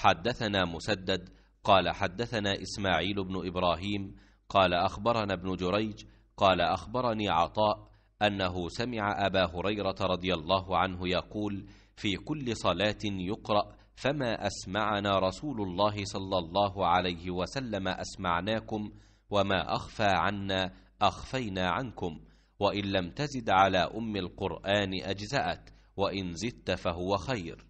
حدثنا مسدد قال حدثنا إسماعيل بن إبراهيم قال أخبرنا ابن جريج قال أخبرني عطاء أنه سمع أبا هريرة رضي الله عنه يقول في كل صلاة يقرأ فما أسمعنا رسول الله صلى الله عليه وسلم أسمعناكم وما أخفى عنا أخفينا عنكم وإن لم تزد على أم القرآن أجزأت وإن زدت فهو خير